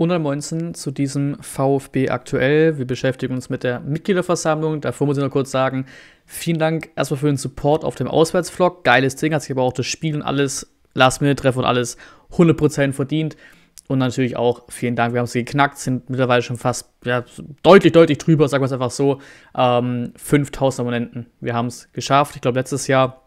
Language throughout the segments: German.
U19 zu diesem VfB aktuell. Wir beschäftigen uns mit der Mitgliederversammlung. Davor muss ich noch kurz sagen, vielen Dank erstmal für den Support auf dem Auswärtsvlog. Geiles Ding, hat sich aber auch das Spiel und alles, Last-Minute-Treff und alles 100% verdient. Und natürlich auch vielen Dank, wir haben es geknackt, sind mittlerweile schon fast ja, deutlich, deutlich drüber, sagen wir es einfach so. Ähm, 5000 Abonnenten, wir haben es geschafft. Ich glaube, letztes Jahr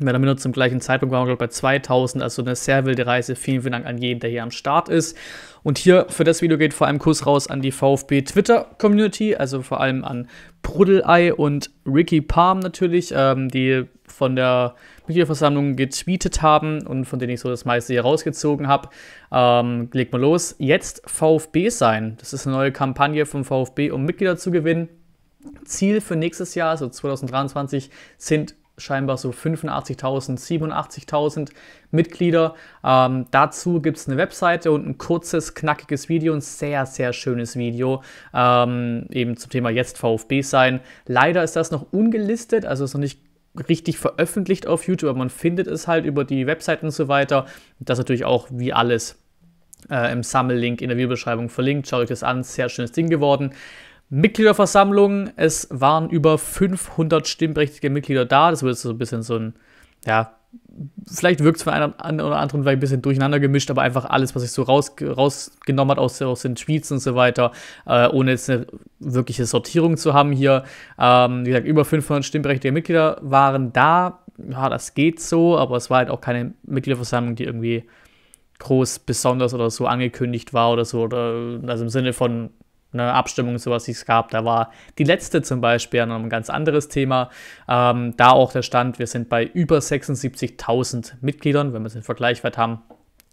wir haben nur zum gleichen Zeitpunkt waren wir, bei 2000, also eine sehr wilde Reise. Vielen, vielen Dank an jeden, der hier am Start ist. Und hier für das Video geht vor allem Kuss raus an die VfB Twitter Community, also vor allem an Brudelei und Ricky Palm natürlich, ähm, die von der Mitgliederversammlung getweetet haben und von denen ich so das meiste hier rausgezogen habe. Ähm, legt mal los. Jetzt VfB sein. Das ist eine neue Kampagne vom VfB, um Mitglieder zu gewinnen. Ziel für nächstes Jahr, also 2023, sind scheinbar so 85.000, 87.000 Mitglieder. Ähm, dazu gibt es eine Webseite und ein kurzes, knackiges Video, ein sehr, sehr schönes Video, ähm, eben zum Thema jetzt VfB sein. Leider ist das noch ungelistet, also ist noch nicht richtig veröffentlicht auf YouTube, aber man findet es halt über die Website und so weiter. Das ist natürlich auch wie alles äh, im Sammellink in der Videobeschreibung verlinkt. Schaut euch das an, sehr schönes Ding geworden. Mitgliederversammlung. Es waren über 500 stimmberechtigte Mitglieder da. Das wird so ein bisschen so ein, ja, vielleicht wirkt es von einer oder anderen vielleicht ein bisschen durcheinander gemischt, aber einfach alles, was sich so raus, rausgenommen hat aus, aus den Tweets und so weiter, äh, ohne jetzt eine wirkliche Sortierung zu haben hier. Ähm, wie gesagt, über 500 stimmberechtigte Mitglieder waren da. Ja, das geht so, aber es war halt auch keine Mitgliederversammlung, die irgendwie groß besonders oder so angekündigt war oder so, oder also im Sinne von eine Abstimmung, sowas, die es gab. Da war die letzte zum Beispiel an einem ganz anderes Thema. Ähm, da auch der Stand, wir sind bei über 76.000 Mitgliedern, wenn wir es im Vergleich weit haben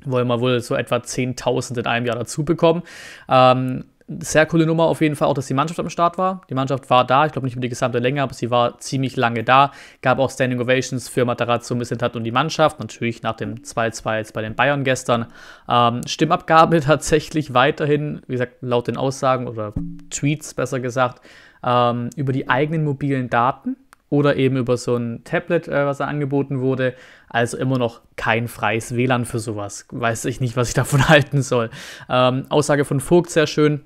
wollen wir wohl so etwa 10.000 in einem Jahr dazu bekommen. Ähm, sehr coole Nummer auf jeden Fall, auch dass die Mannschaft am Start war. Die Mannschaft war da, ich glaube nicht über die gesamte Länge, aber sie war ziemlich lange da. Gab auch Standing Ovations für Matarazzo, Missentat und die Mannschaft. Natürlich nach dem 2-2 jetzt bei den Bayern gestern. Ähm, Stimmabgabe tatsächlich weiterhin, wie gesagt, laut den Aussagen oder Tweets besser gesagt, ähm, über die eigenen mobilen Daten oder eben über so ein Tablet, äh, was da angeboten wurde. Also immer noch kein freies WLAN für sowas. Weiß ich nicht, was ich davon halten soll. Ähm, Aussage von Vogt sehr schön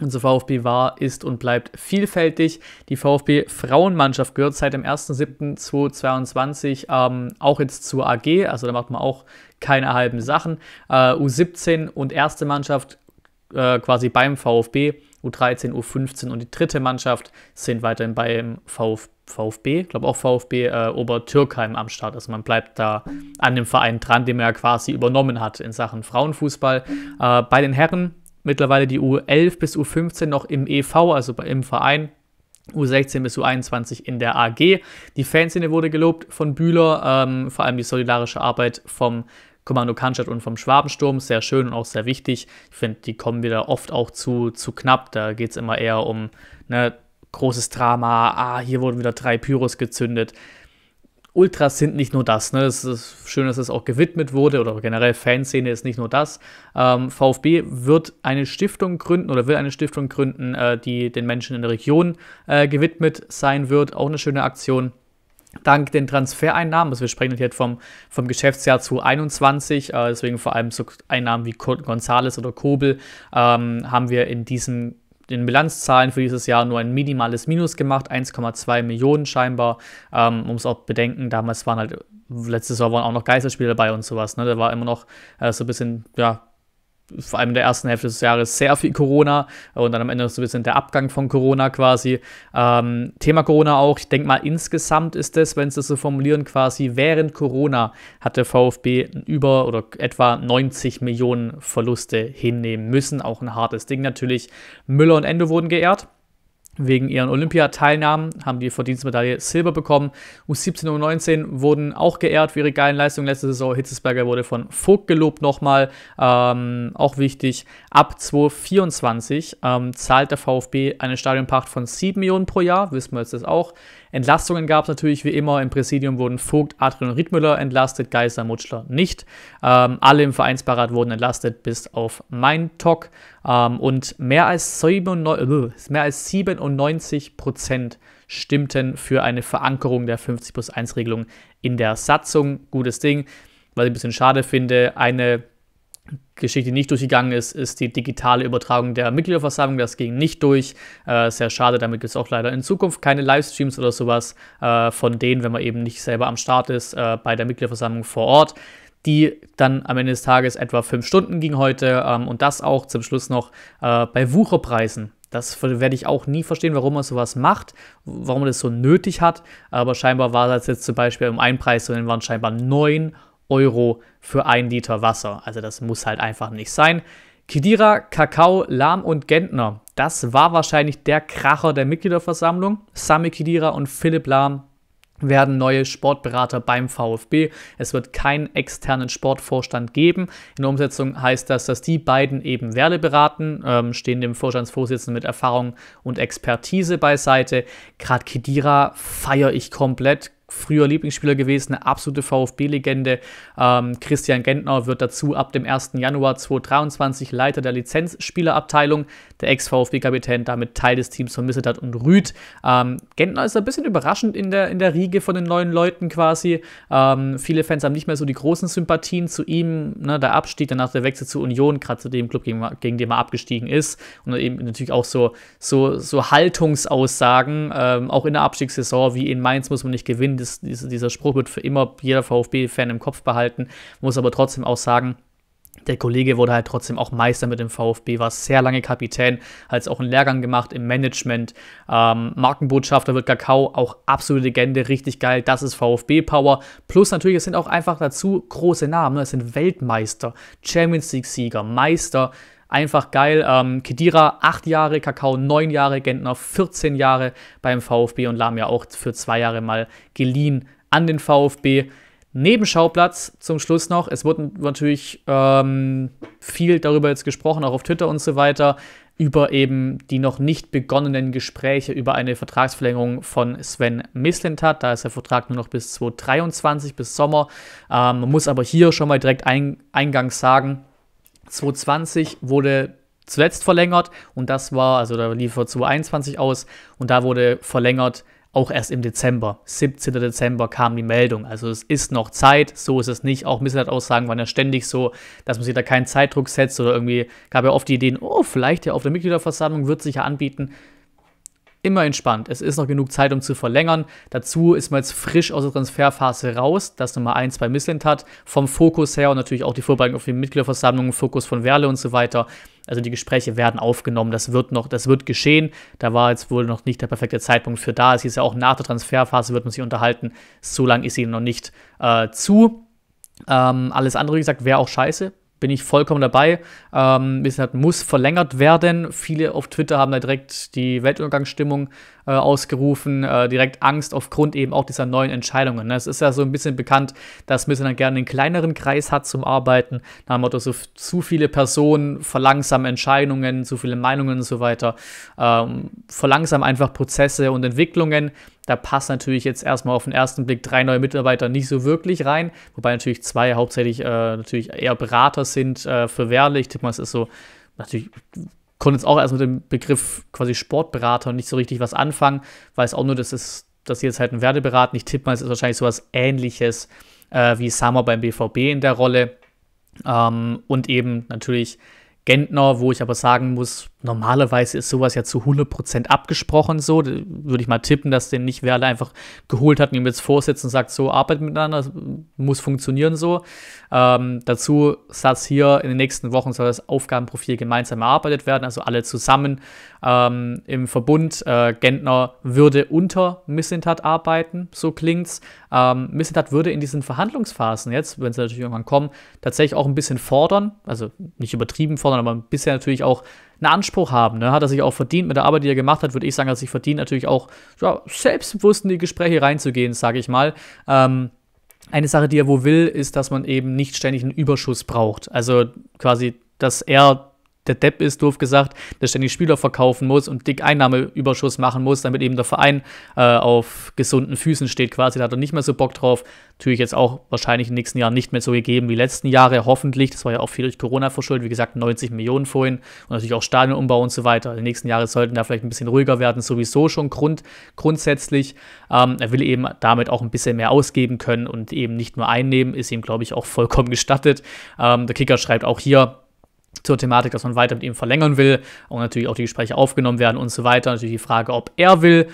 unser VfB war, ist und bleibt vielfältig. Die VfB-Frauenmannschaft gehört seit dem 1.7.2022 ähm, auch jetzt zur AG, also da macht man auch keine halben Sachen. Äh, U17 und erste Mannschaft äh, quasi beim VfB, U13, U15 und die dritte Mannschaft sind weiterhin beim Vf VfB, ich glaube auch VfB äh, Obertürkheim am Start. Also man bleibt da an dem Verein dran, den man ja quasi übernommen hat in Sachen Frauenfußball. Äh, bei den Herren mittlerweile die U11 bis U15 noch im EV, also im Verein. U16 bis U21 in der AG. Die Fanszene wurde gelobt von Bühler, ähm, vor allem die solidarische Arbeit vom Kommando Kanstadt und vom Schwabensturm. Sehr schön und auch sehr wichtig. Ich finde, die kommen wieder oft auch zu, zu knapp. Da geht es immer eher um ne, großes Drama. Ah, hier wurden wieder drei Pyros gezündet. Ultras sind nicht nur das. Ne? Es ist schön, dass es auch gewidmet wurde oder generell Fanszene ist nicht nur das. Ähm, VfB wird eine Stiftung gründen oder will eine Stiftung gründen, äh, die den Menschen in der Region äh, gewidmet sein wird. Auch eine schöne Aktion. Dank den Transfereinnahmen, also wir sprechen jetzt vom, vom Geschäftsjahr 2021, äh, deswegen vor allem so Einnahmen wie Gonzales oder Kobel, ähm, haben wir in diesem den Bilanzzahlen für dieses Jahr nur ein minimales Minus gemacht, 1,2 Millionen scheinbar. Ähm, man muss auch bedenken, damals waren halt, letztes Jahr waren auch noch Geisterspiele dabei und sowas. Ne? Da war immer noch äh, so ein bisschen, ja, vor allem in der ersten Hälfte des Jahres sehr viel Corona und dann am Ende so ein bisschen der Abgang von Corona quasi. Ähm, Thema Corona auch, ich denke mal insgesamt ist das, wenn Sie das so formulieren, quasi während Corona hat der VfB über oder etwa 90 Millionen Verluste hinnehmen müssen. Auch ein hartes Ding natürlich. Müller und Endo wurden geehrt. Wegen ihren Olympiateilnahmen haben die Verdienstmedaille Silber bekommen. U17 und U19 wurden auch geehrt für ihre geilen Leistungen letzte Saison. Hitzesberger wurde von Vogt gelobt nochmal. Ähm, auch wichtig, ab 2024 ähm, zahlt der VfB eine Stadionpacht von 7 Millionen pro Jahr, wissen wir jetzt das auch. Entlastungen gab es natürlich wie immer. Im Präsidium wurden Vogt, Adrian und Riedmüller entlastet, Geiser, Mutschler nicht. Ähm, alle im Vereinsbeirat wurden entlastet, bis auf Maintok. Ähm, und mehr als, 97, äh, mehr als 97 Prozent stimmten für eine Verankerung der 50 plus 1 Regelung in der Satzung. Gutes Ding, was ich ein bisschen schade finde. Eine Geschichte nicht durchgegangen ist, ist die digitale Übertragung der Mitgliederversammlung. Das ging nicht durch. Äh, sehr schade, damit gibt es auch leider in Zukunft keine Livestreams oder sowas äh, von denen, wenn man eben nicht selber am Start ist, äh, bei der Mitgliederversammlung vor Ort die dann am Ende des Tages etwa fünf Stunden ging heute ähm, und das auch zum Schluss noch äh, bei Wucherpreisen. Das werde ich auch nie verstehen, warum man sowas macht, warum man das so nötig hat. Aber scheinbar war das jetzt zum Beispiel um einen Preis, sondern waren scheinbar neun Euro für ein Liter Wasser. Also das muss halt einfach nicht sein. Kidira, Kakao, Lahm und Gentner. Das war wahrscheinlich der Kracher der Mitgliederversammlung. Sami Kidira und Philipp Lahm werden neue Sportberater beim VfB. Es wird keinen externen Sportvorstand geben. In der Umsetzung heißt das, dass die beiden eben Werle beraten, ähm, stehen dem Vorstandsvorsitzenden mit Erfahrung und Expertise beiseite. Gerade Kedira feiere ich komplett, früher Lieblingsspieler gewesen, eine absolute VfB-Legende. Ähm, Christian Gentner wird dazu ab dem 1. Januar 2023 Leiter der Lizenzspielerabteilung, der Ex-VfB-Kapitän, damit Teil des Teams von Missetat und Rüd. Ähm, Gentner ist ein bisschen überraschend in der, in der Riege von den neuen Leuten quasi. Ähm, viele Fans haben nicht mehr so die großen Sympathien zu ihm. Ne, der Abstieg, danach der Wechsel zu Union, gerade zu dem Club, gegen, gegen, den er abgestiegen ist. Und eben natürlich auch so, so, so Haltungsaussagen, ähm, auch in der Abstiegssaison, wie in Mainz muss man nicht gewinnen ihn, das, dieser Spruch wird für immer jeder VfB-Fan im Kopf behalten, muss aber trotzdem auch sagen, der Kollege wurde halt trotzdem auch Meister mit dem VfB, war sehr lange Kapitän, hat jetzt auch einen Lehrgang gemacht im Management. Ähm, Markenbotschafter wird Kakao, auch absolute Legende, richtig geil. Das ist VfB-Power. Plus natürlich, es sind auch einfach dazu große Namen. Ne? Es sind Weltmeister, Champions League-Sieger, Meister. Einfach geil. Ähm, Kedira 8 Jahre, Kakao 9 Jahre, Gentner 14 Jahre beim VfB und Lahm ja auch für zwei Jahre mal geliehen an den VfB. Nebenschauplatz zum Schluss noch. Es wurde natürlich ähm, viel darüber jetzt gesprochen, auch auf Twitter und so weiter, über eben die noch nicht begonnenen Gespräche über eine Vertragsverlängerung von Sven Mislintat. Da ist der Vertrag nur noch bis 2023, bis Sommer. Ähm, man muss aber hier schon mal direkt ein, eingangs sagen, 2020 wurde zuletzt verlängert und das war, also da lief er 2021 aus und da wurde verlängert auch erst im Dezember. 17. Dezember kam die Meldung. Also es ist noch Zeit, so ist es nicht. Auch Misslet-Aussagen waren ja ständig so, dass man sich da keinen Zeitdruck setzt oder irgendwie gab ja oft die Ideen, oh, vielleicht ja auf der Mitgliederversammlung wird sich ja anbieten immer entspannt. Es ist noch genug Zeit, um zu verlängern. Dazu ist man jetzt frisch aus der Transferphase raus, das Nummer 1 bei Missland hat. Vom Fokus her und natürlich auch die Vorbereitung auf die Mitgliederversammlung, Fokus von Werle und so weiter. Also die Gespräche werden aufgenommen, das wird noch, das wird geschehen. Da war jetzt wohl noch nicht der perfekte Zeitpunkt für da. Es hieß ja auch nach der Transferphase wird man sich unterhalten. So lang ist sie noch nicht äh, zu. Ähm, alles andere, wie gesagt, wäre auch scheiße bin ich vollkommen dabei. Ähm, wie muss verlängert werden. Viele auf Twitter haben da direkt die Weltuntergangsstimmung äh, ausgerufen, äh, direkt Angst aufgrund eben auch dieser neuen Entscheidungen. Ne? Es ist ja so ein bisschen bekannt, dass Missing dann gerne einen kleineren Kreis hat zum Arbeiten, nach haben wir so zu viele Personen verlangsamen Entscheidungen, zu viele Meinungen und so weiter. Ähm, verlangsamen einfach Prozesse und Entwicklungen. Da passt natürlich jetzt erstmal auf den ersten Blick drei neue Mitarbeiter nicht so wirklich rein, wobei natürlich zwei hauptsächlich äh, natürlich eher Berater sind äh, für Werle. Ich tippe mal, es ist so, natürlich konnte jetzt auch erst mit dem Begriff quasi Sportberater nicht so richtig was anfangen, weil es auch nur, dass es, dass sie jetzt halt einen Werde beraten. Ich tippe mal, es ist wahrscheinlich sowas ähnliches äh, wie Summer beim BVB in der Rolle. Ähm, und eben natürlich Gentner, wo ich aber sagen muss, normalerweise ist sowas ja zu 100% abgesprochen so. Würde ich mal tippen, dass den nicht Werle einfach geholt hat und ihm jetzt vorsitzt und sagt, so arbeitet miteinander, muss funktionieren so. Ähm, dazu saß hier, in den nächsten Wochen soll das Aufgabenprofil gemeinsam erarbeitet werden, also alle zusammen ähm, im Verbund. Äh, Gentner würde unter Missintat arbeiten, so klingt's. Ähm, Missintat würde in diesen Verhandlungsphasen jetzt, wenn sie natürlich irgendwann kommen, tatsächlich auch ein bisschen fordern, also nicht übertrieben fordern, aber bisher natürlich auch einen Anspruch haben. Ne? Hat er sich auch verdient mit der Arbeit, die er gemacht hat, würde ich sagen, hat er sich verdient, natürlich auch ja, selbstbewusst in die Gespräche reinzugehen, sage ich mal. Ähm, eine Sache, die er wohl will, ist, dass man eben nicht ständig einen Überschuss braucht. Also quasi, dass er der Depp ist, doof gesagt, der ständig Spieler verkaufen muss und dick Einnahmeüberschuss machen muss, damit eben der Verein äh, auf gesunden Füßen steht quasi. Da hat er nicht mehr so Bock drauf. Natürlich jetzt auch wahrscheinlich in den nächsten Jahren nicht mehr so gegeben wie letzten Jahre, hoffentlich. Das war ja auch viel durch Corona verschuldet. Wie gesagt, 90 Millionen vorhin und natürlich auch Stadionumbau und so weiter. In den nächsten Jahren sollten da vielleicht ein bisschen ruhiger werden, sowieso schon grund, grundsätzlich. Ähm, er will eben damit auch ein bisschen mehr ausgeben können und eben nicht nur einnehmen, ist ihm, glaube ich, auch vollkommen gestattet. Ähm, der Kicker schreibt auch hier, zur Thematik, dass man weiter mit ihm verlängern will und natürlich auch die Gespräche aufgenommen werden und so weiter. Natürlich die Frage, ob er will.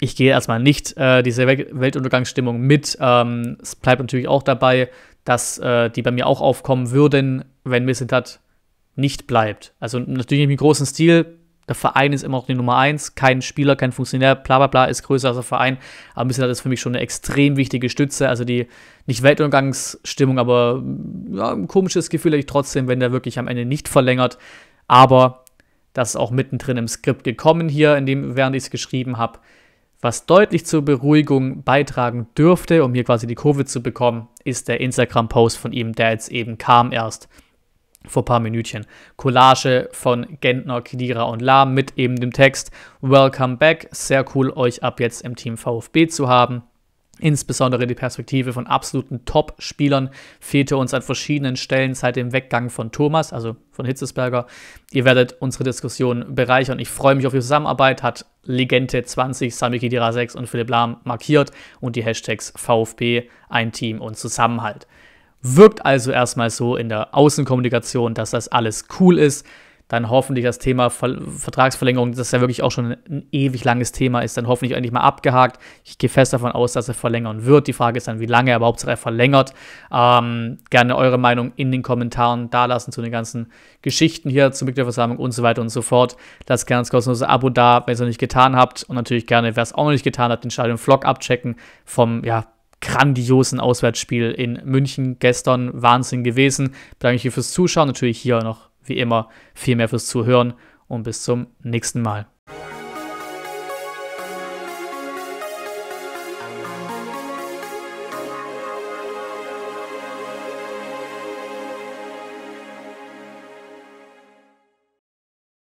Ich gehe erstmal nicht äh, diese Weltuntergangsstimmung mit. Ähm, es bleibt natürlich auch dabei, dass äh, die bei mir auch aufkommen würden, wenn Missetat nicht bleibt. Also natürlich im großen Stil der Verein ist immer noch die Nummer eins. Kein Spieler, kein Funktionär, bla bla bla, ist größer als der Verein. Aber ein bisschen hat das für mich schon eine extrem wichtige Stütze. Also die, nicht Weltuntergangsstimmung, aber ja, ein komisches Gefühl hätte ich trotzdem, wenn der wirklich am Ende nicht verlängert. Aber das ist auch mittendrin im Skript gekommen hier, in dem, während ich es geschrieben habe. Was deutlich zur Beruhigung beitragen dürfte, um hier quasi die Kurve zu bekommen, ist der Instagram-Post von ihm, der jetzt eben kam erst vor ein paar Minütchen. Collage von Gentner, Kidira und Lahm mit eben dem Text Welcome back. Sehr cool, euch ab jetzt im Team VfB zu haben. Insbesondere die Perspektive von absoluten Top-Spielern fehlte uns an verschiedenen Stellen seit dem Weggang von Thomas, also von Hitzesberger. Ihr werdet unsere Diskussion bereichern. Ich freue mich auf die Zusammenarbeit. Hat Legende 20, Sami Kidira 6 und Philipp Lahm markiert und die Hashtags VfB, ein Team und Zusammenhalt. Wirkt also erstmal so in der Außenkommunikation, dass das alles cool ist. Dann hoffentlich das Thema Vertragsverlängerung, das ja wirklich auch schon ein ewig langes Thema ist, dann hoffentlich endlich mal abgehakt. Ich gehe fest davon aus, dass er verlängern wird. Die Frage ist dann, wie lange, er überhaupt verlängert. Ähm, gerne eure Meinung in den Kommentaren dalassen zu den ganzen Geschichten hier zur Mitgliederversammlung und so weiter und so fort. Lasst gerne das kostenlose Abo da, wenn ihr es noch nicht getan habt. Und natürlich gerne, wer es auch noch nicht getan hat, den Stadion Vlog abchecken vom, ja, grandiosen Auswärtsspiel in München gestern. Wahnsinn gewesen. Bedanke mich fürs Zuschauen. Natürlich hier noch wie immer viel mehr fürs Zuhören und bis zum nächsten Mal.